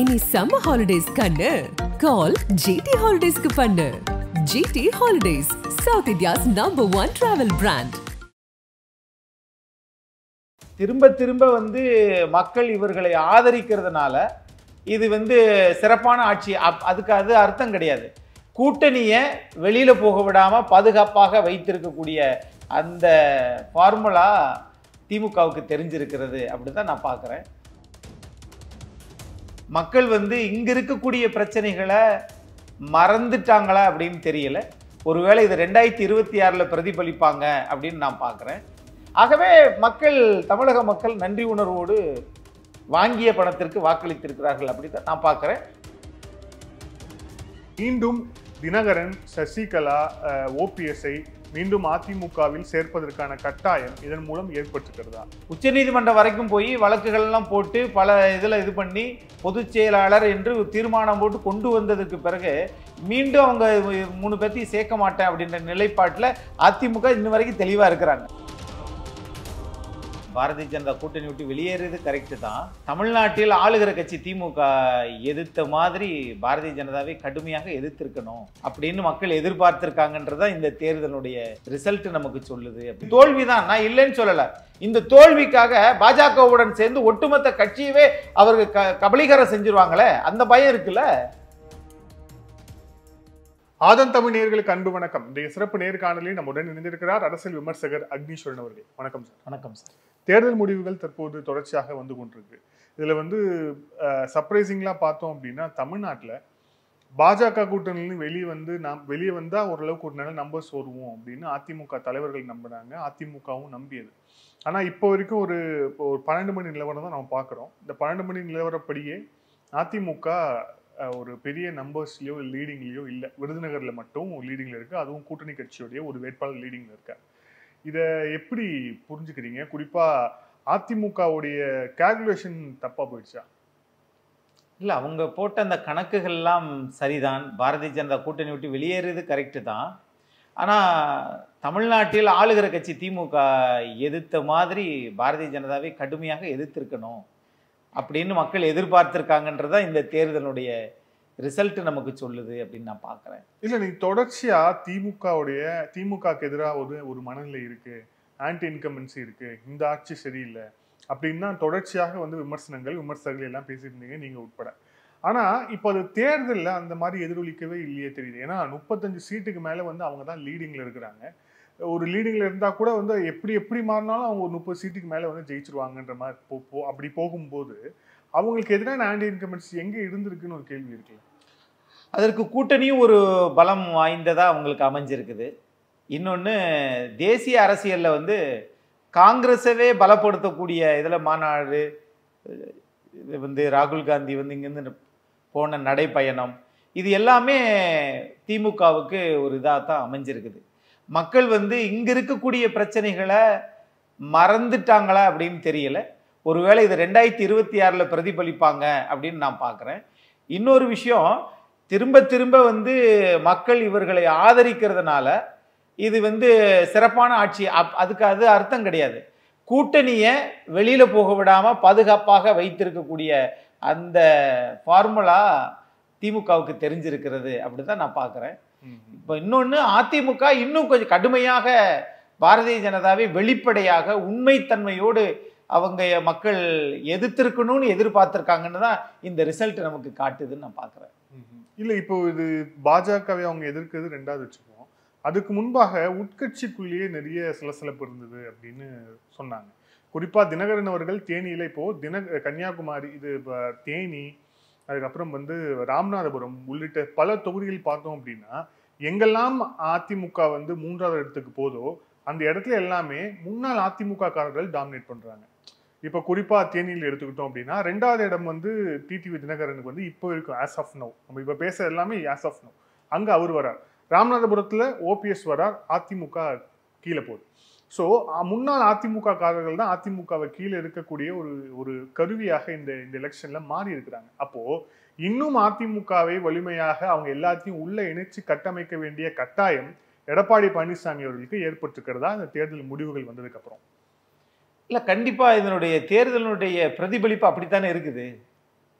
இனி சம்ம ஹாலிடேஸ் கண்ணு கால் ஜிடி ஹாலிடேஸ்க்கு பண்ணு GT holidays south India's number one travel brand திரும்ப திரும்ப வந்து மக்கள் இவர்களை ஆதரிக்கிறதுனால இது வந்து சிறப்பான ஆட்சி அப் அதுக்கு அது அர்த்தம் கிடையாது கூட்டணியை வெளியில் போக விடாமல் பாதுகாப்பாக வைத்திருக்கக்கூடிய அந்த ஃபார்முலா திமுகவுக்கு தெரிஞ்சிருக்கிறது அப்படின்னு தான் நான் பார்க்குறேன் மக்கள் வந்து இங்கே இருக்கக்கூடிய பிரச்சனைகளை மறந்துட்டாங்களா அப்படின்னு தெரியல ஒருவேளை இது ரெண்டாயிரத்தி இருபத்தி ஆறில் பிரதிபலிப்பாங்க அப்படின்னு நான் பார்க்குறேன் ஆகவே மக்கள் தமிழக மக்கள் நன்றி உணர்வோடு வாங்கிய பணத்திற்கு வாக்களித்திருக்கிறார்கள் அப்படி தான் நான் பார்க்குறேன் மீண்டும் தினகரன் சசிகலா ஓபிஎஸ்ஐ மீண்டும் அதிமுகவில் சேர்ப்பதற்கான கட்டாயம் இதன் மூலம் ஏற்பட்டுக்கிறதா உச்சநீதிமன்றம் வரைக்கும் போய் வழக்குகள்லாம் போட்டு பல இதில் இது பண்ணி பொதுச் செயலாளர் என்று தீர்மானம் போட்டு கொண்டு வந்ததுக்கு பிறகு மீண்டும் அவங்க மூணு பேர்த்தையும் சேர்க்க மாட்டேன் அப்படின்ற நிலைப்பாட்டில் அதிமுக இன்ன வரைக்கும் தெளிவாக இருக்கிறாங்க பாரதிய ஜனதா கூட்டணி விட்டு வெளியேறது கரெக்டு தான் தமிழ்நாட்டில் ஆளுகிற கட்சி திமுக எதிர்த்த மாதிரி பாரதிய ஜனதாவை கடுமையாக எதிர்த்திருக்கணும் அப்படின்னு மக்கள் எதிர்பார்த்திருக்காங்கன்றதா இந்த தேர்தலுடைய ரிசல்ட் நமக்கு சொல்லுது தோல்விதான் நான் இல்லைன்னு சொல்லலை இந்த தோல்விக்காக பாஜகவுடன் சேர்ந்து ஒட்டுமொத்த கட்சியவே அவர்கள் கபலீகரம் செஞ்சிருவாங்களே அந்த பயம் இருக்குல்ல ஆதன் தமிழ் நேர்களுக்கு அன்பு வணக்கம் இந்த சிறப்பு நேர்காணலில் நம்முடன் இணைந்திருக்கிறார் அரசியல் விமர்சகர் அக்னீஸ்வரன் அவர்கள் வணக்கம் சார் வணக்கம் சார் தேர்தல் முடிவுகள் தற்போது தொடர்ச்சியாக வந்து கொண்டிருக்கு இதில் வந்து சர்ப்ரைசிங்லாம் பார்த்தோம் அப்படின்னா தமிழ்நாட்டில் பாஜக கூட்டணியிலும் வெளியே வந்து நாம் வெளியே வந்தால் ஓரளவுக்கு ஒரு நல்ல நம்பர்ஸ் வருவோம் அப்படின்னு அதிமுக தலைவர்கள் நம்பினாங்க அதிமுகவும் நம்பியது ஆனால் இப்போ வரைக்கும் ஒரு இப்போ ஒரு பன்னெண்டு மணி நிலவரம் தான் நம்ம பார்க்குறோம் இந்த பன்னெண்டு மணி நிலவரப்படியே அதிமுக ஒரு பெரிய நம்பர்ஸ்லேயோ லீடிங்லேயோ இல்லை விருதுநகரில் மட்டும் லீடிங்கில் இருக்குது அதுவும் கூட்டணி கட்சியோடைய ஒரு வேட்பாளர் லீடிங்கில் இருக்க இதை எப்படி புரிஞ்சுக்கிறீங்க குறிப்பாக அதிமுகவுடைய கேல்குலேஷன் தப்பாக போயிடுச்சா இல்லை அவங்க போட்ட அந்த கணக்குகள்லாம் சரிதான் பாரதிய ஜனதா கூட்டணி விட்டு வெளியேறது கரெக்டு தான் ஆனால் தமிழ்நாட்டில் ஆளுகிற கட்சி திமுக எதிர்த்த மாதிரி பாரதிய ஜனதாவை கடுமையாக எதிர்த்திருக்கணும் அப்படின்னு மக்கள் எதிர்பார்த்துருக்காங்கன்றதா இந்த தேர்தலுடைய ரிசல்ட் நமக்கு சொல்லுது அப்படின்னு நான் பார்க்குறேன் இல்லை நீங்கள் தொடர்ச்சியாக திமுகவுடைய திமுகவுக்கு எதிராக ஒரு ஒரு மனநிலை இருக்குது ஆன்டி இன்கம்பன்சி இருக்குது இந்த ஆட்சி சரியில்லை அப்படின்னு தான் தொடர்ச்சியாக வந்து விமர்சனங்கள் விமர்சகர்கள் எல்லாம் பேசியிருந்தீங்க நீங்கள் உட்பட ஆனால் இப்போ அது தேர்தலில் அந்த மாதிரி எதிரொலிக்கவே இல்லையே தெரியுது ஏன்னா முப்பத்தஞ்சு சீட்டுக்கு மேலே வந்து அவங்க தான் லீடிங்கில் இருக்கிறாங்க ஒரு லீடிங்கில் இருந்தால் கூட வந்து எப்படி எப்படி மாறினாலும் அவங்க ஒரு முப்பது சீட்டுக்கு மேலே வந்து ஜெயிச்சிருவாங்கன்ற மாதிரி போ போ அப்படி போகும்போது அவங்களுக்கு எதிராக ஆண்டி இன்கமெண்ட்ஸ் எங்கே இருந்திருக்குன்னு ஒரு கேள்வி இருக்குது அதற்கு கூட்டணியும் ஒரு பலம் வாய்ந்ததாக அவங்களுக்கு அமைஞ்சிருக்குது இன்னொன்று தேசிய அரசியலில் வந்து காங்கிரஸவே பலப்படுத்தக்கூடிய இதில் மாநாடு வந்து ராகுல் காந்தி வந்து இங்கேருந்து போன நடைப்பயணம் இது எல்லாமே திமுகவுக்கு ஒரு இதாக தான் அமைஞ்சிருக்குது மக்கள் வந்து இங்கே இருக்கக்கூடிய பிரச்சனைகளை மறந்துட்டாங்களா அப்படின்னு தெரியல ஒருவேளை இது ரெண்டாயிரத்தி இருபத்தி ஆறில் பிரதிபலிப்பாங்க அப்படின்னு நான் பார்க்குறேன் இன்னொரு விஷயம் திரும்ப திரும்ப வந்து மக்கள் இவர்களை ஆதரிக்கிறதுனால இது வந்து சிறப்பான ஆட்சி அப் அதுக்கு அது அர்த்தம் கிடையாது கூட்டணியை வெளியில் போக விடாமல் பாதுகாப்பாக வைத்திருக்கக்கூடிய அந்த ஃபார்முலா திமுகவுக்கு தெரிஞ்சிருக்கிறது அப்படி தான் நான் பார்க்குறேன் இப்போ இன்னொன்று அதிமுக இன்னும் கொஞ்சம் கடுமையாக பாரதிய ஜனதாவை வெளிப்படையாக உண்மைத்தன்மையோடு அவங்க மக்கள் எதிர்த்திருக்கணும்னு எதிர்பார்த்துருக்காங்கன்னு தான் இந்த ரிசல்ட் நமக்கு காட்டுதுன்னு நான் பார்க்குறேன் இல்லை இப்போ இது பாஜகவை அவங்க எதிர்க்கிறது ரெண்டாவது வச்சுக்குவோம் அதுக்கு முன்பாக உட்கட்சிக்குள்ளேயே நிறைய சிலசிலப்பு இருந்தது அப்படின்னு சொன்னாங்க குறிப்பாக தினகரன் அவர்கள் தேனியில் இப்போது தின கன்னியாகுமரி இது தேனி அதுக்கப்புறம் வந்து ராமநாதபுரம் உள்ளிட்ட பல தொகுதிகள் பார்த்தோம் அப்படின்னா எங்கெல்லாம் அதிமுக வந்து மூன்றாவது இடத்துக்கு போதோ அந்த இடத்துல எல்லாமே முன்னாள் அதிமுக காரர்கள் டாமினேட் பண்றாங்க இப்போ குறிப்பா தேனியில் எடுத்துக்கிட்டோம் அப்படின்னா ரெண்டாவது இடம் வந்து டிடிவி தினகரனுக்கு வந்து இப்போ இருக்கும் ஆஸ் ஆஃப் நோ நம்ம இப்போ பேசுற எல்லாமே ஆஸ் ஆஃப் நோ அங்கே அவர் வரார் ராமநாதபுரத்தில் ஓபிஎஸ் வரார் அதிமுக கீழே போகுது ஸோ முன்னாள் அதிமுக காரர்கள் தான் அதிமுகவை கீழே இருக்கக்கூடிய ஒரு ஒரு கருவியாக இந்த இந்த எலெக்ஷனில் மாறி இருக்கிறாங்க அப்போது இன்னும் அதிமுகவை வலிமையாக அவங்க எல்லாத்தையும் உள்ளே இணைச்சு கட்டமைக்க வேண்டிய கட்டாயம் எடப்பாடி பழனிசாமி அவர்களுக்கு ஏற்பட்டிருக்கிறதா இந்த தேர்தல் முடிவுகள் வந்ததுக்கப்புறம் இல்லை கண்டிப்பாக இதனுடைய தேர்தலினுடைய பிரதிபலிப்பு அப்படித்தானே இருக்குது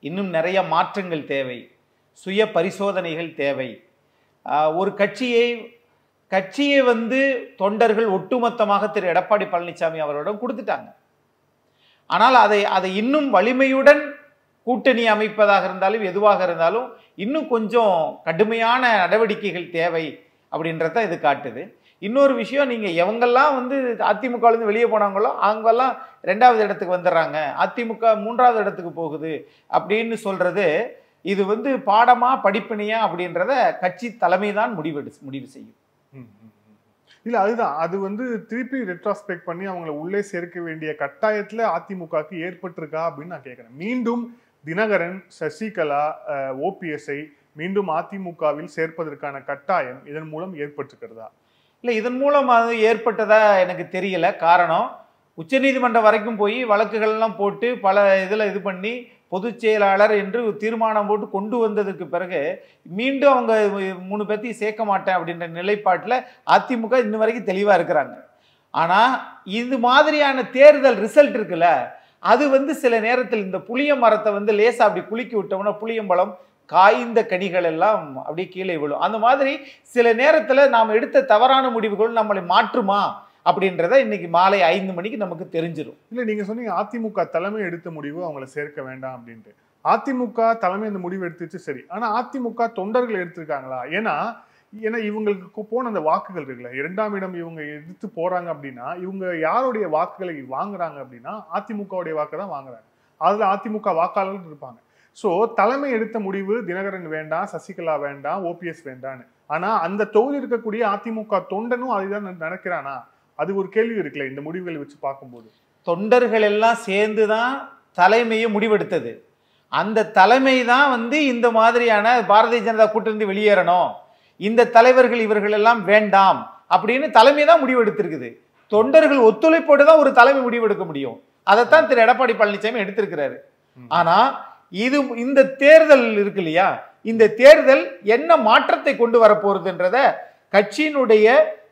இன்னும் நிறைய மாற்றங்கள் தேவை சுய பரிசோதனைகள் தேவை ஒரு கட்சியை கட்சியை வந்து தொண்டர்கள் ஒட்டுமொத்தமாக திரு எடப்பாடி பழனிசாமி அவர்களிடம் கொடுத்துட்டாங்க ஆனால் அதை அதை இன்னும் வலிமையுடன் கூட்டணி அமைப்பதாக இருந்தாலும் எதுவாக இருந்தாலும் இன்னும் கொஞ்சம் கடுமையான நடவடிக்கைகள் தேவை அப்படின்றத இது காட்டுது இன்னொரு விஷயம் நீங்கள் எவங்கெல்லாம் வந்து அதிமுகலேருந்து வெளியே போனாங்களோ அவங்கெல்லாம் ரெண்டாவது இடத்துக்கு வந்துடுறாங்க அதிமுக மூன்றாவது இடத்துக்கு போகுது அப்படின்னு சொல்கிறது இது வந்து பாடமாக படிப்பினையா அப்படின்றத கட்சி தலைமை தான் முடிவெடு முடிவு செய்யும் இல்ல அதுதான் அது வந்து திருப்பி ரெட்ராஸ்பெக்ட் பண்ணி அவங்கள உள்ளே சேர்க்க வேண்டிய கட்டாயத்துல அதிமுகவுக்கு ஏற்பட்டிருக்கா அப்படின்னு நான் கேட்கிறேன் மீண்டும் தினகரன் சசிகலா ஓபிஎஸ்ஐ மீண்டும் அதிமுகவில் சேர்ப்பதற்கான கட்டாயம் இதன் மூலம் ஏற்பட்டிருக்கிறதா இல்லை இதன் மூலம் அது ஏற்பட்டதா எனக்கு தெரியல காரணம் உச்சநீதிமன்றம் வரைக்கும் போய் வழக்குகள்லாம் போட்டு பல இதில் இது பண்ணி பொதுச் செயலாளர் என்று தீர்மானம் போட்டு கொண்டு வந்ததுக்கு பிறகு மீண்டும் அவங்க மூணு பேர்த்தையும் சேர்க்க மாட்டேன் அப்படின்ற நிலைப்பாட்டில் அதிமுக இன்ன வரைக்கும் தெளிவாக இருக்கிறாங்க ஆனால் இது மாதிரியான தேர்தல் ரிசல்ட் இருக்குல்ல அது வந்து சில நேரத்தில் இந்த புளிய மரத்தை வந்து லேசாக அப்படி குலுக்கி விட்டோம்னா புளியம்பழம் காய்ந்த கனிகள் எல்லாம் அப்படியே கீழே விழும் அந்த மாதிரி சில நேரத்தில் நாம் எடுத்த தவறான முடிவுகள் நம்மளை மாற்றுமா அப்படின்றத இன்னைக்கு மாலை ஐந்து மணிக்கு நமக்கு தெரிஞ்சிடும் இல்லை நீங்கள் சொன்னீங்க அதிமுக தலைமை எடுத்த முடிவு அவங்கள சேர்க்க வேண்டாம் அப்படின்ட்டு அதிமுக தலைமை இந்த முடிவு எடுத்துச்சு சரி ஆனால் அதிமுக தொண்டர்கள் எடுத்திருக்காங்களா ஏன்னா ஏன்னா இவங்களுக்கு போன அந்த வாக்குகள் இருக்குல்ல இரண்டாம் இடம் இவங்க எதிர்த்து போறாங்க அப்படின்னா இவங்க யாருடைய வாக்குகளை வாங்குறாங்க அப்படின்னா அதிமுகவுடைய வாக்கு தான் வாங்குறாங்க அதில் அதிமுக வாக்காளர்கள் இருப்பாங்க ஸோ தலைமை எடுத்த முடிவு தினகரன் வேண்டாம் சசிகலா வேண்டாம் ஓபிஎஸ் வேண்டான்னு ஆனால் அந்த தொகுதி இருக்கக்கூடிய அதிமுக தொண்டனும் அதுதான் நினைக்கிறானா அது ஒரு கேள்வி இருக்குல்ல இந்த முடிவுகளை வச்சு பார்க்கும்போது தொண்டர்கள் எல்லாம் சேர்ந்து தான் தலைமையை முடிவெடுத்தது அந்த தலைமை தான் வந்து இந்த மாதிரியான பாரதிய ஜனதா கூட்டிருந்து வெளியேறணும் இந்த தலைவர்கள் இவர்கள் எல்லாம் வேண்டாம் அப்படின்னு தலைமை தான் முடிவெடுத்திருக்குது தொண்டர்கள் ஒத்துழைப்போடு தான் ஒரு தலைமை முடிவெடுக்க முடியும் அதைத்தான் திரு எடப்பாடி பழனிசாமி எடுத்திருக்கிறாரு ஆனா இது இந்த தேர்தல் இருக்கு இல்லையா இந்த தேர்தல் என்ன மாற்றத்தை கொண்டு வரப்போகுதுன்றத கட்சியினுடைய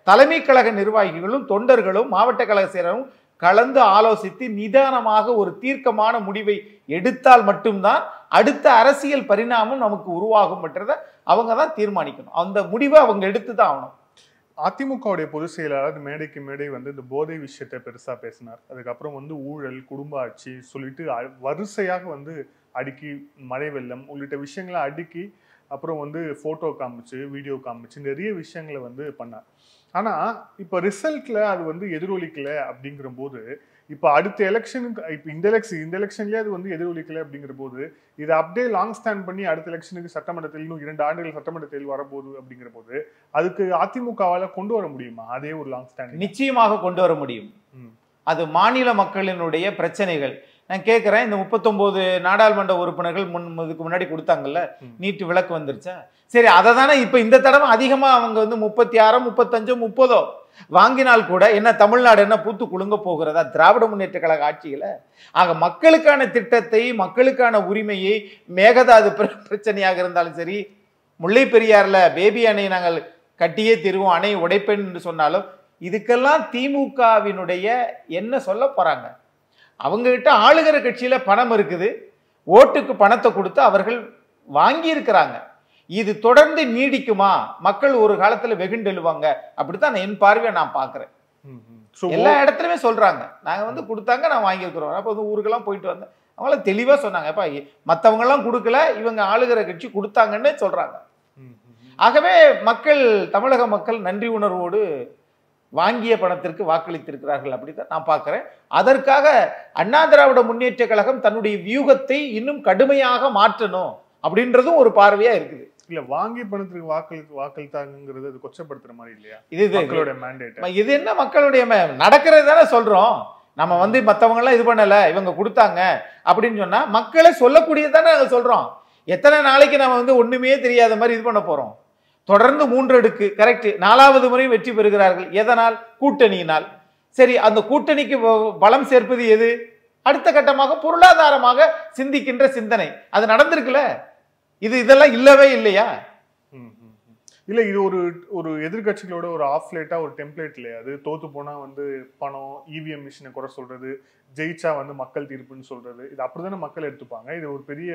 தலைமை கழக நிர்வாகிகளும் தொண்டர்களும் மாவட்ட கழக செயலரும் கலந்து ஆலோசித்து நிதானமாக ஒரு தீர்க்கமான முடிவை எடுத்தால் மட்டும்தான் அடுத்த அரசியல் பரிணாமம் நமக்கு உருவாகும்ன்றதை அவங்க தான் தீர்மானிக்கணும் அந்த முடிவை அவங்க எடுத்து தான் ஆகணும் அதிமுகவுடைய பொதுச் செயலாளர் மேடைக்கு மேடை வந்து இந்த போதை விஷயத்தை பெருசாக பேசினார் அதுக்கப்புறம் வந்து ஊழல் குடும்ப ஆட்சி சொல்லிட்டு வரிசையாக வந்து அடுக்கி மழை வெள்ளம் உள்ளிட்ட விஷயங்களை அடுக்கி அப்புறம் வந்து ஃபோட்டோ காமிச்சு வீடியோ காமிச்சு நிறைய விஷயங்களை வந்து பண்ணார் ஆனால் இப்போ ரிசல்ட்ல அது வந்து எதிரொலிக்கல அப்படிங்கிற போது இப்போ அடுத்த எலெக்ஷனுக்கு இப்போ இந்த எலெக்ஷன் இந்த எலெக்ஷன்லேயே அது வந்து எதிரொலிக்கல அப்படிங்கிற போது இதை அப்படியே லாங் ஸ்டாண்ட் பண்ணி அடுத்த எலெக்ஷனுக்கு சட்டமன்ற தேர்தலும் இரண்டு ஆண்டுகள் சட்டமன்ற தேர்தல் வரப்போகுது அப்படிங்கிற போது அதுக்கு அதிமுகவால் கொண்டு வர முடியுமா அதே ஒரு லாங் ஸ்டாண்ட் நிச்சயமாக கொண்டு வர முடியும் அது மாநில மக்களினுடைய பிரச்சனைகள் நான் கேட்குறேன் இந்த முப்பத்தொம்போது நாடாளுமன்ற உறுப்பினர்கள் முன் இதுக்கு முன்னாடி கொடுத்தாங்கல்ல நீட்டு விளக்கு வந்துருச்சா சரி அதை தானே இப்போ இந்த தடவை அதிகமாக அவங்க வந்து முப்பத்தி ஆறோ முப்பத்தஞ்சோ முப்பதோ வாங்கினால் கூட என்ன தமிழ்நாடு என்ன பூத்து குலுங்க போகிறதா திராவிட முன்னேற்ற கழக ஆட்சியில் ஆக மக்களுக்கான திட்டத்தை மக்களுக்கான உரிமையை மேகதாது பிரச்சனையாக இருந்தாலும் சரி முல்லை பெரியாரில் பேபி அணை நாங்கள் கட்டியே திருவோம் அணை உடைப்பேன் என்று சொன்னாலும் இதுக்கெல்லாம் திமுகவினுடைய என்ன சொல்ல போகிறாங்க அவங்ககிட்ட ஆளுகிற கட்சியில் பணம் இருக்குது ஓட்டுக்கு பணத்தை கொடுத்து அவர்கள் வாங்கியிருக்கிறாங்க இது தொடர்ந்து நீடிக்குமா மக்கள் ஒரு காலத்தில் வெகுண்டெழுவாங்க அப்படித்தான் என் பார்வையை நான் பார்க்குறேன் எல்லா இடத்துலையுமே சொல்கிறாங்க நாங்கள் வந்து கொடுத்தாங்க நான் வாங்கியிருக்கிறோம் அப்போ வந்து ஊருக்கெல்லாம் போயிட்டு வந்தேன் அவங்களாம் தெளிவாக சொன்னாங்க எப்பா மற்றவங்கெல்லாம் கொடுக்கல இவங்க ஆளுகிற கட்சி கொடுத்தாங்கன்னு சொல்கிறாங்க ஆகவே மக்கள் தமிழக மக்கள் நன்றி உணர்வோடு வாங்கிய பணத்திற்கு வாக்களித்திருக்கிறார்கள் அப்படி தான் நான் பார்க்குறேன் அதற்காக அண்ணா திராவிட முன்னேற்ற கழகம் தன்னுடைய வியூகத்தை இன்னும் கடுமையாக மாற்றணும் அப்படின்றதும் ஒரு பார்வையாக இருக்குது இல்ல வாங்கி பணத்துக்கு வாக்களித்து வாக்களித்தாங்கிறது அது கொச்சப்படுத்துற மாதிரி இல்லையா இது மக்களுடைய மேண்டேட் இது என்ன மக்களுடைய நடக்கிறது தானே சொல்றோம் நம்ம வந்து மற்றவங்கெல்லாம் இது பண்ணலை இவங்க கொடுத்தாங்க அப்படின்னு சொன்னால் மக்களை சொல்லக்கூடியது தானே நாங்கள் சொல்கிறோம் எத்தனை நாளைக்கு நம்ம வந்து ஒன்றுமே தெரியாத மாதிரி இது பண்ண போகிறோம் தொடர்ந்து மூன்று அடுக்கு கரெக்ட் நாலாவது முறை வெற்றி பெறுகிறார்கள் எதனால் கூட்டணியினால் சரி அந்த கூட்டணிக்கு பலம் சேர்ப்பது எது அடுத்த கட்டமாக பொருளாதாரமாக சிந்திக்கின்ற சிந்தனை அது நடந்திருக்குல்ல இது இதெல்லாம் இல்லவே இல்லையா இல்லை இது ஒரு ஒரு எதிர்கட்சிகளோட ஒரு ஆஃப்லேட்டாக ஒரு டெம்ப்ளேட் இல்லையா அது தோத்து போனால் வந்து பணம் இவிஎம் e மிஷினை குறை சொல்கிறது ஜெயிச்சா வந்து மக்கள் தீர்ப்புன்னு சொல்கிறது இது அப்படி தானே மக்கள் எடுத்துப்பாங்க இது ஒரு பெரிய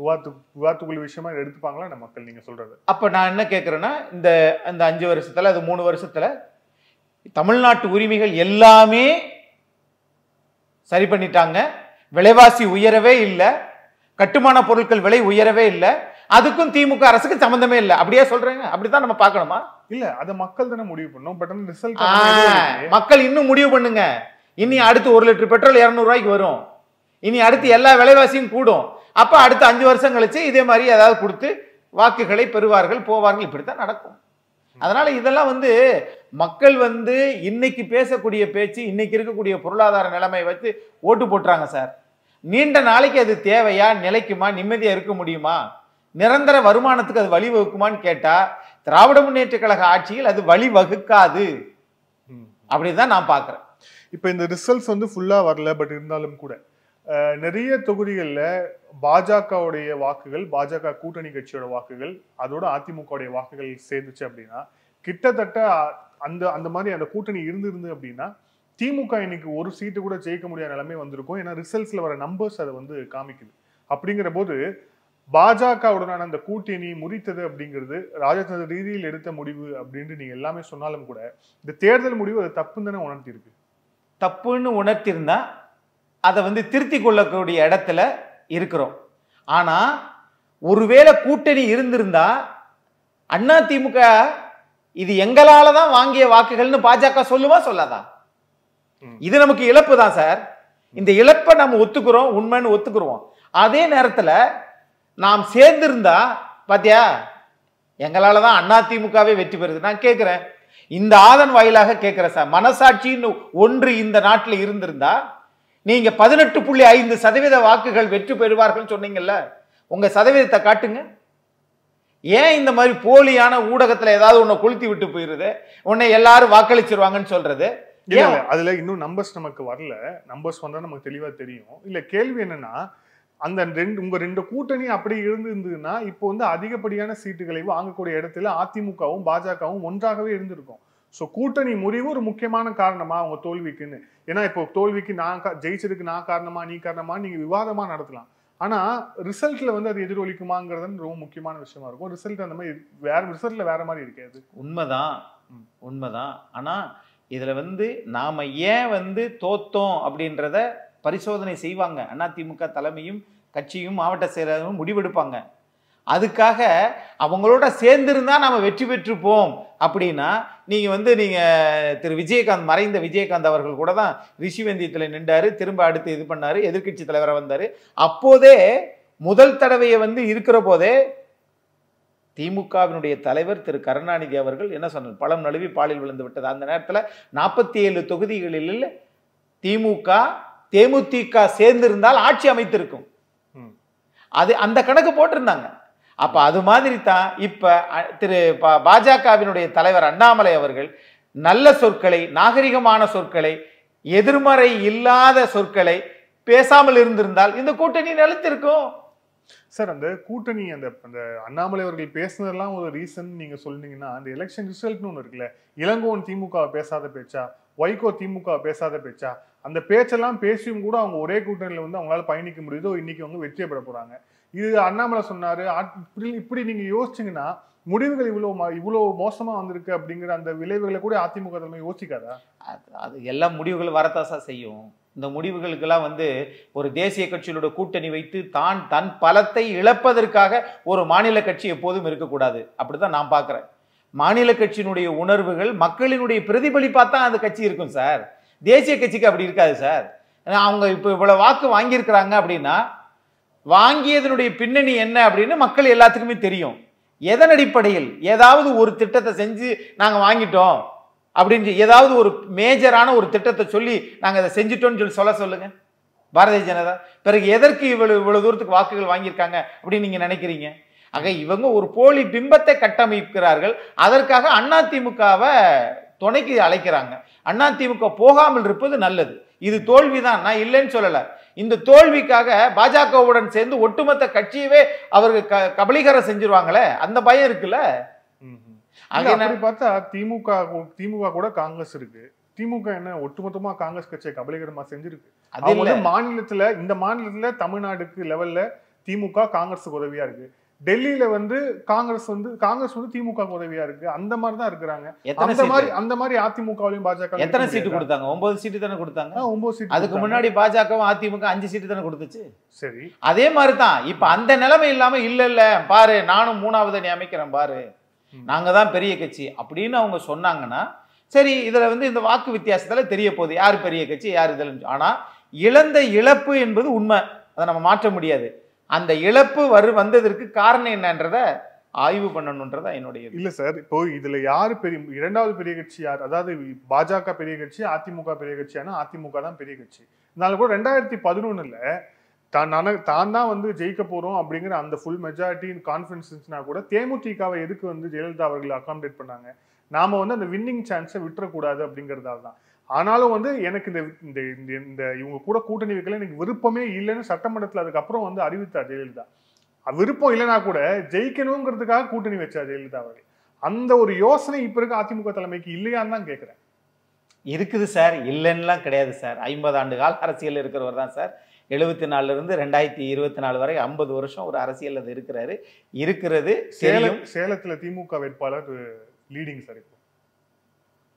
விவாத்து விவாத்துக்குள்ள விஷயமா எடுத்துப்பாங்களா நம்ம மக்கள் நீங்கள் சொல்கிறது அப்போ நான் என்ன கேட்குறேன்னா இந்த அந்த அஞ்சு வருஷத்தில் அது மூணு வருஷத்தில் தமிழ்நாட்டு உரிமைகள் எல்லாமே சரி பண்ணிட்டாங்க விலைவாசி உயரவே இல்லை கட்டுமான பொருட்கள் விலை உயரவே இல்லை அதுக்கும் திமுக அரசுக்கு சம்பந்தமே இல்லை அப்படியே சொல்றேங்க அப்படித்தான் நம்ம பார்க்கணுமா இல்ல அது மக்கள் தானே முடிவு பண்ணும் பட் ரிசல்ட் மக்கள் இன்னும் முடிவு பண்ணுங்க இனி அடுத்து ஒரு லிட்டர் பெட்ரோல் இருநூறு ரூபாய்க்கு வரும் இனி அடுத்து எல்லா விலைவாசியும் கூடும் அப்ப அடுத்த அஞ்சு வருஷம் கழிச்சு இதே மாதிரி ஏதாவது கொடுத்து வாக்குகளை பெறுவார்கள் போவார்கள் இப்படித்தான் நடக்கும் அதனால இதெல்லாம் வந்து மக்கள் வந்து இன்னைக்கு பேசக்கூடிய பேச்சு இன்னைக்கு இருக்கக்கூடிய பொருளாதார நிலைமையை வச்சு ஓட்டு போட்டுறாங்க சார் நீண்ட நாளைக்கு அது தேவையா நிலைக்குமா நிம்மதியா இருக்க முடியுமா நிரந்தர வருமானத்துக்கு அது வழிவகுக்குமான்னு கேட்டால் திராவிட முன்னேற்ற கழக ஆட்சியில் அது வழிவகுக்காது அப்படின்னு தான் நான் பார்க்குறேன் இப்போ இந்த ரிசல்ட்ஸ் வந்து ஃபுல்லாக வரல பட் இருந்தாலும் கூட நிறைய தொகுதிகளில் பாஜகவுடைய வாக்குகள் பாஜக கூட்டணி கட்சியோட வாக்குகள் அதோட அதிமுகவுடைய வாக்குகள் சேர்ந்துச்சு அப்படின்னா கிட்டத்தட்ட அந்த அந்த மாதிரி அந்த கூட்டணி இருந்திருந்து அப்படின்னா திமுக இன்னைக்கு ஒரு சீட்டு கூட ஜெயிக்க முடியாத நிலைமை வந்திருக்கும் ஏன்னா ரிசல்ட்ஸில் வர நம்பர்ஸ் அதை வந்து காமிக்குது அப்படிங்கிற போது பாஜகவுடனான அந்த கூட்டணி முறித்தது அப்படிங்கிறது ராஜதந்திர ரீதியில் எடுத்த முடிவு அப்படின்ட்டு நீங்க எல்லாமே சொன்னாலும் கூட இந்த தேர்தல் முடிவு அது தப்புன்னு தானே உணர்த்திருக்கு தப்புன்னு உணர்த்திருந்தா அதை வந்து திருத்தி கொள்ளக்கூடிய இடத்துல இருக்கிறோம் ஆனா ஒருவேளை கூட்டணி இருந்திருந்தா அண்ணா திமுக இது எங்களால தான் வாங்கிய வாக்குகள்னு பாஜக சொல்லுவா சொல்லாதா இது நமக்கு இழப்பு தான் சார் இந்த இழப்பை நம்ம ஒத்துக்கிறோம் உண்மைன்னு ஒத்துக்கிறோம் அதே நேரத்தில் நாம் சேர்ந்திருந்தா பாத்தியா எங்களால தான் அதிமுகவே வெற்றி பெறுது நான் கேட்குறேன் இந்த ஆதன் வாயிலாக கேட்குறேன் சார் மனசாட்சின்னு ஒன்று இந்த நாட்டில் இருந்திருந்தா நீங்க பதினெட்டு புள்ளி ஐந்து சதவீத வாக்குகள் வெற்றி பெறுவார்கள் சொன்னீங்கல்ல உங்க சதவீதத்தை காட்டுங்க ஏன் இந்த மாதிரி போலியான ஊடகத்துல ஏதாவது உன்னை கொளுத்தி விட்டு போயிருது உன்னை எல்லாரும் வாக்களிச்சிருவாங்கன்னு சொல்றது அதுல இன்னும் நம்பர்ஸ் நமக்கு வரல நம்பர்ஸ் வந்தா நமக்கு தெளிவா தெரியும் இல்ல கேள்வி என்னன்னா அந்த ரெண்டு உங்க ரெண்டு கூட்டணி அப்படி இருந்திருந்ததுன்னா இப்போ வந்து அதிகப்படியான சீட்டுகளை வாங்கக்கூடிய இடத்துல அதிமுகவும் பாஜகவும் ஒன்றாகவே இருந்திருக்கும் ஸோ கூட்டணி முறிவு ஒரு முக்கியமான காரணமா அவங்க தோல்விக்குன்னு ஏன்னா இப்போ தோல்விக்கு நான் ஜெயிச்சதுக்கு நான் காரணமா நீ காரணமா நீங்க விவாதமா நடத்தலாம் ஆனா ரிசல்ட்ல வந்து அது எதிரொலிக்குமாங்கிறது ரொம்ப முக்கியமான விஷயமா இருக்கும் ரிசல்ட் அந்த மாதிரி வேற ரிசல்ட்ல வேற மாதிரி இருக்காது உண்மைதான் உண்மைதான் ஆனா இதுல வந்து நாம ஏன் வந்து தோத்தோம் அப்படின்றத பரிசோதனை செய்வாங்க அதிமுக தலைமையும் கட்சியும் மாவட்ட செயலாளரும் முடிவெடுப்பாங்க அதுக்காக அவங்களோட சேர்ந்திருந்தா நம்ம வெற்றி பெற்றுப்போம் அப்படின்னா நீங்கள் வந்து நீங்கள் திரு விஜயகாந்த் மறைந்த விஜயகாந்த் அவர்கள் கூட தான் ரிஷிவேந்தியத்தில் நின்றார் திரும்ப அடுத்து இது பண்ணார் எதிர்கட்சி தலைவராக வந்தார் அப்போதே முதல் தடவையை வந்து இருக்கிற போதே திமுகவினுடைய தலைவர் திரு கருணாநிதி அவர்கள் என்ன சொன்னார் பழம் நழுவி பாலில் விழுந்து விட்டது அந்த நேரத்தில் நாற்பத்தி ஏழு தொகுதிகளில் திமுக தேமுதிக சேர்ந்திருந்தால் ஆட்சி அமைத்திருக்கும் அது அந்த கணக்கு போட்டிருந்தாங்க அப்ப அது மாதிரி தான் இப்ப திரு பாஜகவினுடைய தலைவர் அண்ணாமலை அவர்கள் நல்ல சொற்களை நாகரிகமான சொற்களை எதிர்மறை இல்லாத சொற்களை பேசாமல் இருந்திருந்தால் இந்த கூட்டணி நிலைத்திருக்கும் சார் அந்த கூட்டணி அந்த அந்த அண்ணாமலை அவர்கள் பேசுனதெல்லாம் ஒரு ரீசன் நீங்க சொன்னீங்கன்னா அந்த எலெக்ஷன் ரிசல்ட்னு ஒன்று இருக்குல்ல இளங்கோவன் திமுக பேசாத பேச்சா வைகோ திமுக பேசாத பேச்சா அந்த பேச்செல்லாம் பேசியும் கூட அவங்க ஒரே கூட்டணியில் வந்து அவங்களால பயணிக்க முடியுதோ இன்னைக்கு அவங்க வெற்றியை பெற போறாங்க இது அண்ணாமலை சொன்னாரு இப்படி இப்படி நீங்க யோசிச்சிங்கன்னா முடிவுகள் இவ்வளோ இவ்வளோ மோசமாக வந்திருக்கு அப்படிங்கிற அந்த விளைவுகளை கூட அதிமுக தலைமை யோசிக்காதா அது எல்லா முடிவுகள் வரத்தாசா செய்யும் இந்த முடிவுகளுக்கெல்லாம் வந்து ஒரு தேசிய கட்சிகளோட கூட்டணி வைத்து தான் தன் பலத்தை இழப்பதற்காக ஒரு மாநில கட்சி எப்போதும் இருக்கக்கூடாது அப்படி தான் நான் பார்க்குறேன் மாநில கட்சியினுடைய உணர்வுகள் மக்களினுடைய பிரதிபலிப்பாக தான் அந்த கட்சி இருக்கும் சார் தேசிய கட்சிக்கு அப்படி இருக்காது சார் அவங்க இப்போ இவ்வளோ வாக்கு வாங்கியிருக்கிறாங்க அப்படின்னா வாங்கியதனுடைய பின்னணி என்ன அப்படின்னு மக்கள் எல்லாத்துக்குமே தெரியும் எதன் அடிப்படையில் ஏதாவது ஒரு திட்டத்தை செஞ்சு நாங்கள் வாங்கிட்டோம் அப்படின்னு ஏதாவது ஒரு மேஜரான ஒரு திட்டத்தை சொல்லி நாங்கள் அதை செஞ்சிட்டோம்னு சொல்லி சொல்ல சொல்லுங்கள் பாரதிய ஜனதா பிறகு எதற்கு இவ்வளவு இவ்வளோ தூரத்துக்கு வாக்குகள் வாங்கியிருக்காங்க அப்படின்னு நீங்கள் நினைக்கிறீங்க ஆக இவங்க ஒரு போலி பிம்பத்தை கட்டமைக்கிறார்கள் அதற்காக அதிமுகவை துணைக்கு அழைக்கிறாங்க அண்ணா திமுக போகாமல் இருப்பது நல்லது இது தோல்விதான் நான் இல்லைன்னு சொல்லலை இந்த தோல்விக்காக பாஜகவுடன் சேர்ந்து ஒட்டுமொத்த கட்சியவே அவர்கள் க கபலீகரம் செஞ்சிருவாங்களே அந்த பயம் இருக்குல்ல பார்த்தா திமுக திமுக கூட காங்கிரஸ் இருக்கு திமுக என்ன ஒட்டுமொத்தமா காங்கிரஸ் கட்சியை கபலீகரமா செஞ்சிருக்கு அதே மாநிலத்துல இந்த மாநிலத்துல தமிழ்நாடுக்கு லெவல்ல திமுக காங்கிரஸுக்கு உதவியா இருக்கு டெல்லியில வந்து காங்கிரஸ் வந்து காங்கிரஸ் வந்து திமுக உதவியா இருக்கு அந்த மாதிரி தான் இருக்கிறாங்க அந்த மாதிரி அந்த மாதிரி அதிமுகவிலையும் பாஜக எத்தனை சீட்டு கொடுத்தாங்க ஒன்பது சீட்டு தானே கொடுத்தாங்க ஒன்பது சீட்டு அதுக்கு முன்னாடி பாஜகவும் அதிமுக அஞ்சு சீட்டு தானே கொடுத்துச்சு சரி அதே மாதிரி தான் இப்ப அந்த நிலைமை இல்லாம இல்ல இல்ல பாரு நானும் மூணாவது அணி அமைக்கிறேன் பாரு நாங்க தான் பெரிய கட்சி அப்படின்னு அவங்க சொன்னாங்கன்னா சரி இதுல வந்து இந்த வாக்கு வித்தியாசத்துல தெரிய போகுது யார் பெரிய கட்சி யார் இதில் ஆனா இழந்த இழப்பு என்பது உண்மை அதை நம்ம மாற்ற முடியாது அந்த இழப்பு வரு வந்ததற்கு காரணம் என்னன்றத ஆய்வு பண்ணணுன்றதா என்னுடைய இல்லை சார் இப்போ இதுல யார் பெரிய இரண்டாவது பெரிய கட்சி யார் அதாவது பாஜக பெரிய கட்சி அதிமுக பெரிய ஆனால் அதிமுக தான் பெரிய கட்சி இருந்தாலும் கூட ரெண்டாயிரத்தி பதினொன்னுல தான் தான் தான் வந்து ஜெயிக்க போறோம் அப்படிங்கிற அந்த ஃபுல் மெஜாரிட்டி கான்ஃபிடன்ஸ் இருந்துச்சுன்னா கூட தேமுதிகவை எதுக்கு வந்து ஜெயலலிதா அவர்கள் அகாமடேட் பண்ணாங்க நாம வந்து அந்த வின்னிங் சான்ஸை விட்டுறக்கூடாது அப்படிங்கிறதால தான் ஆனாலும் வந்து எனக்கு இந்த இந்த இந்த இவங்க கூட கூட்டணி வைக்கல எனக்கு விருப்பமே இல்லைன்னு சட்டமன்றத்தில் அதுக்கப்புறம் வந்து அறிவித்தார் ஜெயலலிதா விருப்பம் இல்லைனா கூட ஜெயிக்கணுங்கிறதுக்காக கூட்டணி வச்சார் ஜெயலலிதா அவர்கள் அந்த ஒரு யோசனை இப்போ இருக்க அதிமுக தலைமைக்கு இல்லையான்னு தான் கேட்குறேன் இருக்குது சார் இல்லைன்னுலாம் கிடையாது சார் ஐம்பது ஆண்டு கால அரசியல் இருக்கிறவர் தான் சார் எழுபத்தி நாலுலேருந்து ரெண்டாயிரத்தி இருபத்தி நாலு வரை ஐம்பது வருஷம் ஒரு அரசியல் அது இருக்கிறாரு இருக்கிறது சேலம் சேலத்தில் திமுக வேட்பாளர் லீடிங் சார் இப்போ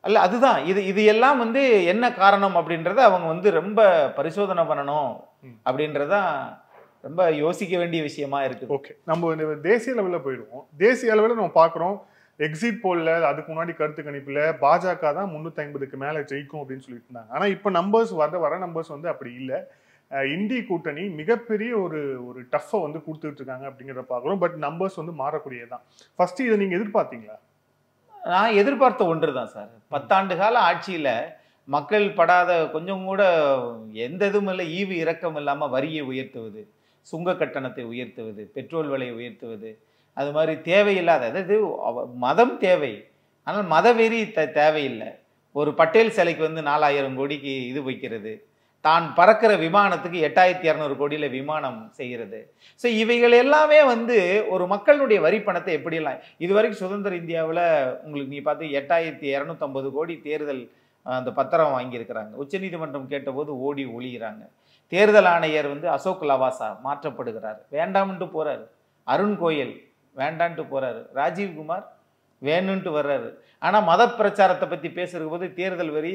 அல்ல அதுதான் இது இது எல்லாம் வந்து என்ன காரணம் அப்படின்றத அவங்க வந்து ரொம்ப பரிசோதனை பண்ணணும் அப்படின்றதான் ரொம்ப யோசிக்க வேண்டிய விஷயமா இருக்கு ஓகே நம்ம தேசிய லெவலில் போயிடுவோம் தேசிய அளவில் நம்ம பார்க்குறோம் எக்ஸிட் போல்ல அதுக்கு முன்னாடி கருத்து கணிப்பில் பாஜக தான் முந்நூற்றி ஐம்பதுக்கு மேலே ஜெயிக்கும் அப்படின்னு சொல்லிட்டு இருந்தாங்க ஆனால் இப்போ நம்பர்ஸ் வர வர நம்பர்ஸ் வந்து அப்படி இல்லை இந்தி கூட்டணி மிகப்பெரிய ஒரு ஒரு டஃப்பை வந்து கொடுத்துட்டு இருக்காங்க அப்படிங்கிறத பார்க்குறோம் பட் நம்பர்ஸ் வந்து மாறக்கூடியதான் ஃபர்ஸ்ட் இதை நீங்கள் எதிர்பார்த்தீங்களா நான் எதிர்பார்த்த ஒன்று தான் சார் பத்தாண்டு கால ஆட்சியில் மக்கள் படாத கொஞ்சம் கூட எந்த இதுவும் இல்லை ஈவு இறக்கம் இல்லாமல் வரியை உயர்த்துவது சுங்க கட்டணத்தை உயர்த்துவது பெட்ரோல் விலையை உயர்த்துவது அது மாதிரி தேவையில்லாத அதாவது மதம் தேவை ஆனால் மதவெறி த தேவையில்லை ஒரு பட்டேல் சிலைக்கு வந்து நாலாயிரம் கோடிக்கு இது வைக்கிறது தான் பறக்கிற விமானத்துக்கு எட்டாயிரத்தி இரநூறு கோடியில் விமானம் செய்கிறது ஸோ இவைகள் எல்லாமே வந்து ஒரு மக்களுடைய வரி பணத்தை எப்படியெல்லாம் இது வரைக்கும் சுதந்திர இந்தியாவில் உங்களுக்கு நீ பார்த்து எட்டாயிரத்தி இரநூத்தம்பது கோடி தேர்தல் அந்த பத்திரம் வாங்கியிருக்கிறாங்க உச்சநீதிமன்றம் கேட்டபோது ஓடி ஒழிகிறாங்க தேர்தல் ஆணையர் வந்து அசோக் லவாசா மாற்றப்படுகிறார் வேண்டாம்ன்ட்டு போகிறார் அருண் கோயல் வேண்டான்ட்டு போகிறார் ராஜீவ்குமார் வேணும்ன்ட்டு வர்றாரு ஆனால் மத பிரச்சாரத்தை பற்றி பேசுகிற போது தேர்தல் வரி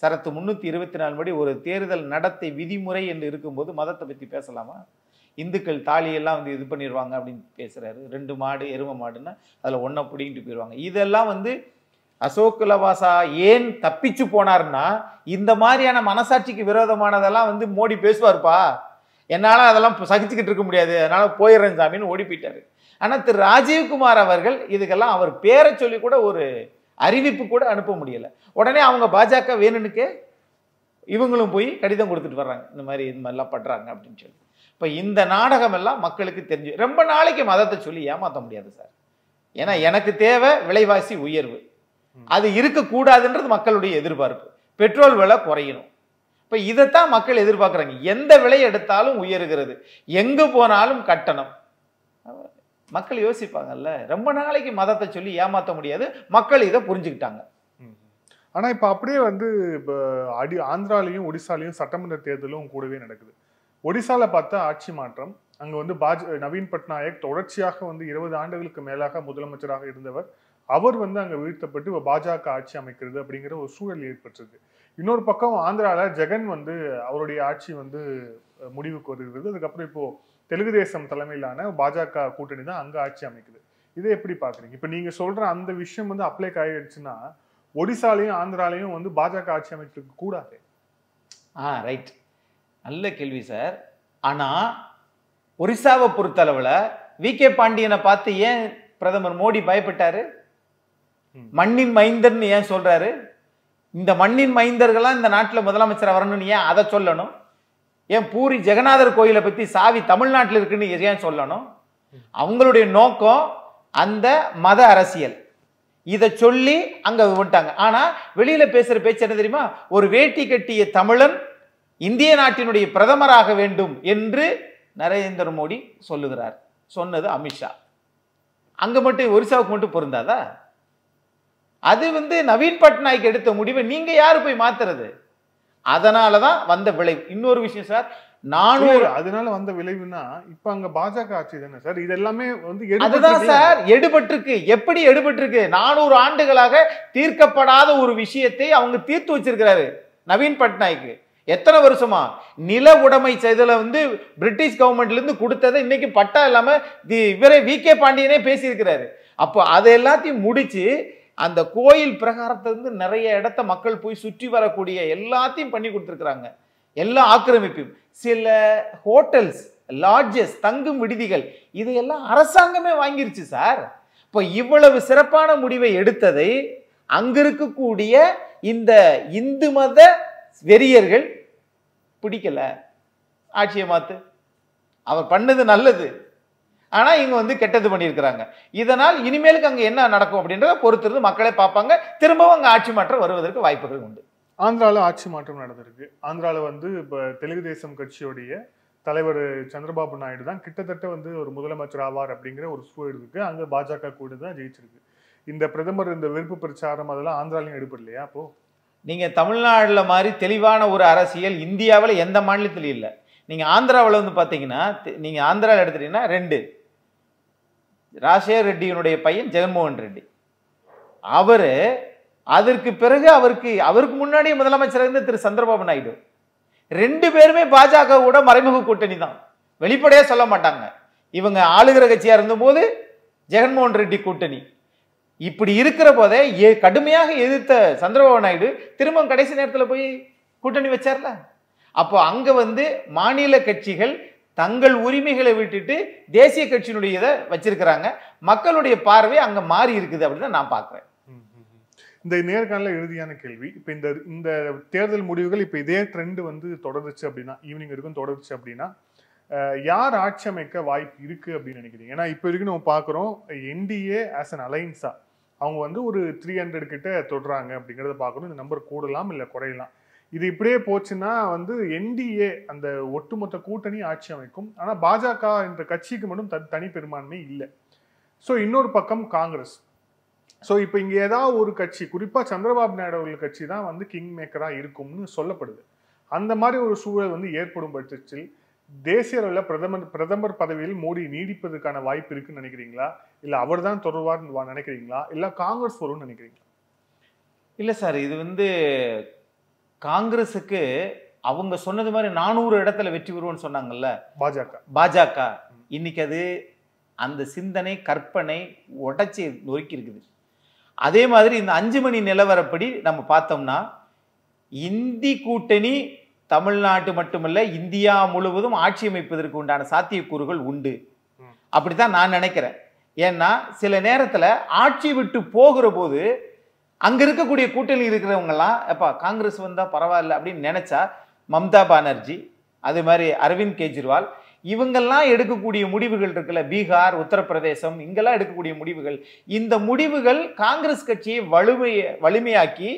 சரத்து முந்நூற்றி இருபத்தி நாலு படி ஒரு தேர்தல் நடத்தை விதிமுறை என்று இருக்கும்போது மதத்தை பற்றி பேசலாமா இந்துக்கள் தாலியெல்லாம் வந்து இது பண்ணிடுவாங்க அப்படின்னு பேசுகிறாரு ரெண்டு மாடு எரும மாடுன்னா அதில் ஒன்றை பிடிங்கிட்டு போயிடுவாங்க இதெல்லாம் வந்து அசோக் லவாசா ஏன் தப்பிச்சு போனார்னா இந்த மாதிரியான மனசாட்சிக்கு விரோதமானதெல்லாம் வந்து மோடி பேசுவார்ப்பா என்னால் அதெல்லாம் சகிச்சுக்கிட்டு இருக்க முடியாது அதனால் போயிடுறேன் சாமின்னு ஓடி போயிட்டாரு ஆனால் திரு ராஜீவ்குமார் அவர்கள் இதுக்கெல்லாம் அவர் பேரை சொல்லி கூட ஒரு அறிவிப்பு கூட அனுப்ப முடியலை உடனே அவங்க பாஜக வேணுனுக்கே இவங்களும் போய் கடிதம் கொடுத்துட்டு வர்றாங்க இந்த மாதிரி இது மாதிரிலாம் பண்ணுறாங்க அப்படின்னு சொல்லி இப்போ இந்த நாடகம் எல்லாம் மக்களுக்கு தெரிஞ்சு ரொம்ப நாளைக்கு மதத்தை சொல்லி ஏமாற்ற முடியாது சார் ஏன்னா எனக்கு தேவை விலைவாசி உயர்வு அது இருக்கக்கூடாதுன்றது மக்களுடைய எதிர்பார்ப்பு பெட்ரோல் விலை குறையணும் இப்போ இதைத்தான் மக்கள் எதிர்பார்க்குறாங்க எந்த விலை எடுத்தாலும் உயர்கிறது எங்கே போனாலும் கட்டணம் மக்கள் யோசிப்பாங்கல்ல ரொம்ப நாளைக்கு மதத்தை சொல்லி ஏமாற்ற முடியாது மக்கள் இதை புரிஞ்சுக்கிட்டாங்க ஆனால் இப்போ அப்படியே வந்து இப்போ அடி ஆந்திராலையும் ஒடிசாலையும் சட்டமன்ற தேர்தலும் கூடவே நடக்குது ஒடிசாவில் பார்த்தா ஆட்சி மாற்றம் அங்கே வந்து பாஜ நவீன் பட்நாயக் தொடர்ச்சியாக வந்து இருபது ஆண்டுகளுக்கு மேலாக முதலமைச்சராக இருந்தவர் அவர் வந்து அங்கே வீழ்த்தப்பட்டு இப்போ பாஜக ஆட்சி அமைக்கிறது அப்படிங்கிற ஒரு சூழல் ஏற்பட்டிருக்கு இன்னொரு பக்கம் ஆந்திராவில் ஜெகன் வந்து அவருடைய ஆட்சி வந்து முடிவுக்கு வருகிறது அதுக்கப்புறம் இப்போது தெலுங்கு தேசம் தலைமையிலான பாஜக கூட்டணி தான் அங்கே ஆட்சி அமைக்குது இதை எப்படி பார்க்குறீங்க இப்போ நீங்கள் சொல்கிற அந்த விஷயம் வந்து அப்ளை காயிடுச்சுன்னா ஒடிசாலையும் ஆந்திராலையும் வந்து பாஜக ஆட்சி அமைச்சிருக்க கூடாது ஆ ரைட் நல்ல கேள்வி சார் ஆனால் ஒரிசாவை பொறுத்தளவில் வி கே பாண்டியனை பார்த்து ஏன் பிரதமர் மோடி பயப்பட்டாரு மண்ணின் மைந்தர்னு ஏன் சொல்றாரு இந்த மண்ணின் மைந்தர்கள்லாம் இந்த நாட்டில் முதலமைச்சர் வரணும்னு ஏன் அதை சொல்லணும் ஏன் பூரி ஜெகநாதர் கோயிலை பற்றி சாவி தமிழ்நாட்டில் இருக்குன்னு ஏன் சொல்லணும் அவங்களுடைய நோக்கம் அந்த மத அரசியல் இதை சொல்லி அங்கே விட்டாங்க ஆனால் வெளியில் பேசுகிற பேச்சு என்ன தெரியுமா ஒரு வேட்டி கட்டிய தமிழன் இந்திய நாட்டினுடைய பிரதமராக வேண்டும் என்று நரேந்திர மோடி சொல்லுகிறார் சொன்னது அமித்ஷா அங்கே மட்டும் ஒரிசாவுக்கு மட்டும் பொருந்தாதா அது வந்து நவீன் பட்நாயக் எடுத்த முடிவை நீங்கள் யார் போய் மாத்துறது அதனால தான் வந்த விளைவு இன்னொரு விஷயம் சார் நானூறு அதனால வந்த விளைவுனா இப்ப அங்க பாஜக ஆட்சி தானே சார் இது எல்லாமே வந்து அதுதான் சார் எடுபட்டிருக்கு எப்படி எடுபட்டிருக்கு நானூறு ஆண்டுகளாக தீர்க்கப்படாத ஒரு விஷயத்தை அவங்க தீர்த்து வச்சிருக்கிறாரு நவீன் பட்நாய்க்கு எத்தனை வருஷமா நில உடைமை செய்தல வந்து பிரிட்டிஷ் கவர்மெண்ட்ல இருந்து கொடுத்ததை இன்னைக்கு பட்டா இல்லாம இவரே வி கே பாண்டியனே பேசியிருக்கிறாரு அப்போ அதை எல்லாத்தையும் முடிச்சு அந்த கோயில் பிரகாரத்திலிருந்து நிறைய இடத்த மக்கள் போய் சுற்றி வரக்கூடிய எல்லாத்தையும் பண்ணி கொடுத்துருக்குறாங்க எல்லா ஆக்கிரமிப்பையும் சில ஹோட்டல்ஸ் லாட்ஜஸ் தங்கும் விடுதிகள் இதையெல்லாம் அரசாங்கமே வாங்கிருச்சு சார் இப்போ இவ்வளவு சிறப்பான முடிவை எடுத்ததை அங்கிருக்கக்கூடிய இந்த இந்து மத வெறியர்கள் பிடிக்கல ஆட்சியை மாத்து அவர் பண்ணது நல்லது ஆனால் இவங்க வந்து கெட்டது பண்ணியிருக்கிறாங்க இதனால் இனிமேலுக்கு அங்கே என்ன நடக்கும் அப்படின்றத பொறுத்திருந்து மக்களே பார்ப்பாங்க திரும்பவும் அங்கே ஆட்சி மாற்றம் வருவதற்கு வாய்ப்புகள் உண்டு ஆந்திராவில் ஆட்சி மாற்றம் நடந்திருக்கு ஆந்திராவில் வந்து இப்போ தெலுங்கு தேசம் கட்சியுடைய தலைவர் சந்திரபாபு நாயுடு தான் கிட்டத்தட்ட வந்து ஒரு முதலமைச்சர் ஆவார் அப்படிங்கிற ஒரு சூழல் இருக்கு அங்கே பாஜக கூட தான் ஜெயிச்சிருக்கு இந்த பிரதமர் இந்த விருப்பு பிரச்சாரம் அதெல்லாம் ஆந்திராலையும் எடுப்படலையா அப்போ நீங்கள் தமிழ்நாட்டில் மாதிரி தெளிவான ஒரு அரசியல் இந்தியாவில் எந்த மாநிலத்திலையும் இல்லை நீங்கள் ஆந்திராவில் வந்து பார்த்தீங்கன்னா நீங்கள் ஆந்திராவில் எடுத்துட்டீங்கன்னா ரெண்டு ராஜேகர் ரெட்டியினுடைய பையன் ஜெகன்மோகன் ரெட்டி அவர் அதற்கு பிறகு அவருக்கு அவருக்கு முன்னாடி முதலமைச்சர் இருந்து திரு சந்திரபாபு நாயுடு ரெண்டு பேருமே பாஜக கூட மறைமுக கூட்டணி தான் வெளிப்படையாக சொல்ல மாட்டாங்க இவங்க ஆளுகிற கட்சியாக இருந்தபோது ஜெகன்மோகன் ரெட்டி கூட்டணி இப்படி இருக்கிற போதே ஏ கடுமையாக எதிர்த்த சந்திரபாபு நாயுடு திரும்ப கடைசி நேரத்தில் போய் கூட்டணி வச்சார்ல அப்போ அங்கே வந்து மாநில கட்சிகள் தங்கள் உரிமைகளை விட்டுட்டு தேசிய கட்சியினுடைய இதை வச்சிருக்கிறாங்க மக்களுடைய பார்வை அங்கே மாறி இருக்குது அப்படின்னு நான் பார்க்குறேன் இந்த நேர்காணல இறுதியான கேள்வி இப்போ இந்த இந்த தேர்தல் முடிவுகள் இப்போ இதே ட்ரெண்டு வந்து தொடர்ந்துச்சு அப்படின்னா ஈவினிங் வரைக்கும் தொடர்ந்துச்சு அப்படின்னா யார் ஆட்சி அமைக்க வாய்ப்பு இருக்கு அப்படின்னு நினைக்கிறீங்க ஏன்னா இப்போ வரைக்கும் நம்ம பார்க்குறோம் என்டிஏ ஆஸ் அன் அலைன்ஸா அவங்க வந்து ஒரு த்ரீ ஹண்ட்ரட் கிட்ட தொடுறாங்க அப்படிங்கிறத பார்க்குறோம் இந்த நம்பர் கூடலாம் இல்லை குறையலாம் இது இப்படியே போச்சுன்னா வந்து என்டிஏ அந்த ஒட்டுமொத்த கூட்டணி ஆட்சி அமைக்கும் ஆனால் பாஜக என்ற கட்சிக்கு மட்டும் தன் தனி பெரும்பான்மை இல்லை ஸோ இன்னொரு பக்கம் காங்கிரஸ் ஸோ இப்போ இங்கே ஏதாவது ஒரு கட்சி குறிப்பாக சந்திரபாபு நாயுடு அவர்கள் கட்சி தான் வந்து கிங் மேக்கராக இருக்கும்னு சொல்லப்படுது அந்த மாதிரி ஒரு சூழல் வந்து ஏற்படும் பட்சத்தில் தேசிய அளவில் பிரதமர் பிரதமர் பதவியில் மோடி நீடிப்பதற்கான வாய்ப்பு இருக்குன்னு நினைக்கிறீங்களா இல்லை அவர் தான் தொடர்வார் நினைக்கிறீங்களா இல்லை காங்கிரஸ் வரும்னு நினைக்கிறீங்களா இல்லை சார் இது வந்து காங்கிரஸுக்கு அவங்க சொன்னது மாதிரி நானூறு இடத்துல வெற்றி பெறுவோம்னு சொன்னாங்கல்ல பாஜக பாஜக இன்னைக்கு அது அந்த சிந்தனை கற்பனை உடைச்சி நொறுக்கி இருக்குது அதே மாதிரி இந்த அஞ்சு மணி நிலவரப்படி நம்ம பார்த்தோம்னா இந்தி கூட்டணி தமிழ்நாட்டு மட்டுமல்ல இந்தியா முழுவதும் ஆட்சி அமைப்பதற்கு உண்டான சாத்தியக்கூறுகள் உண்டு அப்படித்தான் நான் நினைக்கிறேன் ஏன்னா சில நேரத்தில் ஆட்சி விட்டு போகிற போது அங்கே இருக்கக்கூடிய கூட்டணி இருக்கிறவங்கலாம் எப்பா காங்கிரஸ் வந்தால் பரவாயில்ல அப்படின்னு நினச்சா மம்தா பானர்ஜி அது மாதிரி அரவிந்த் கெஜ்ரிவால் இவங்கெல்லாம் எடுக்கக்கூடிய முடிவுகள் இருக்குல்ல பீகார் உத்தரப்பிரதேசம் இங்கெல்லாம் எடுக்கக்கூடிய முடிவுகள் இந்த முடிவுகள் காங்கிரஸ் கட்சியை வலுமையை வலிமையாக்கி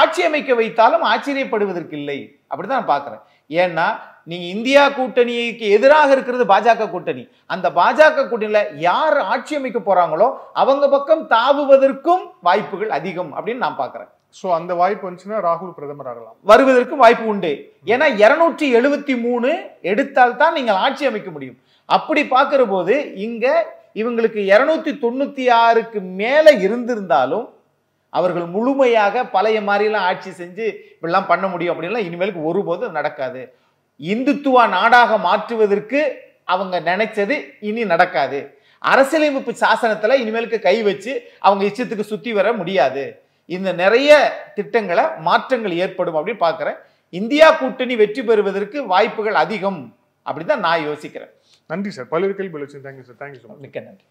ஆட்சி அமைக்க வைத்தாலும் ஆச்சரியப்படுவதற்கு இல்லை அப்படிதான் நான் பார்க்குறேன் ஏன்னா நீங்க இந்தியா கூட்டணிக்கு எதிராக இருக்கிறது பாஜக கூட்டணி அந்த பாஜக கூட்டணியில யார் ஆட்சி அமைக்க போறாங்களோ அவங்க பக்கம் தாவுவதற்கும் வாய்ப்புகள் அதிகம் அப்படின்னு நான் பாக்குறேன் ஸோ அந்த வாய்ப்பு வந்துச்சுன்னா ராகுல் பிரதமர் ஆகலாம் வருவதற்கும் வாய்ப்பு உண்டு ஏன்னா இருநூற்றி எழுபத்தி மூணு எடுத்தால் தான் நீங்கள் ஆட்சி அமைக்க முடியும் அப்படி பார்க்குற போது இங்கே இவங்களுக்கு இரநூத்தி தொண்ணூற்றி ஆறுக்கு மேலே இருந்திருந்தாலும் அவர்கள் முழுமையாக பழைய மாதிரிலாம் ஆட்சி செஞ்சு இப்படிலாம் பண்ண முடியும் அப்படின்லாம் இனிமேலுக்கு ஒருபோதும் நடக்காது இந்துத்துவ நாடாக மாற்றுவதற்கு அவங்க நினைச்சது இனி நடக்காது அரசியலமைப்பு சாசனத்தில் இனிமேலுக்கு கை வச்சு அவங்க இஷ்டத்துக்கு சுற்றி வர முடியாது இந்த நிறைய திட்டங்களை மாற்றங்கள் ஏற்படும் அப்படின்னு பார்க்குறேன் இந்தியா கூட்டணி வெற்றி பெறுவதற்கு வாய்ப்புகள் அதிகம் அப்படின்னு தான் நான் யோசிக்கிறேன் நன்றி சார் பல்வேறு கேள்வி தேங்க்யூ சார் தேங்க்யூ சார் மிக்க நன்றி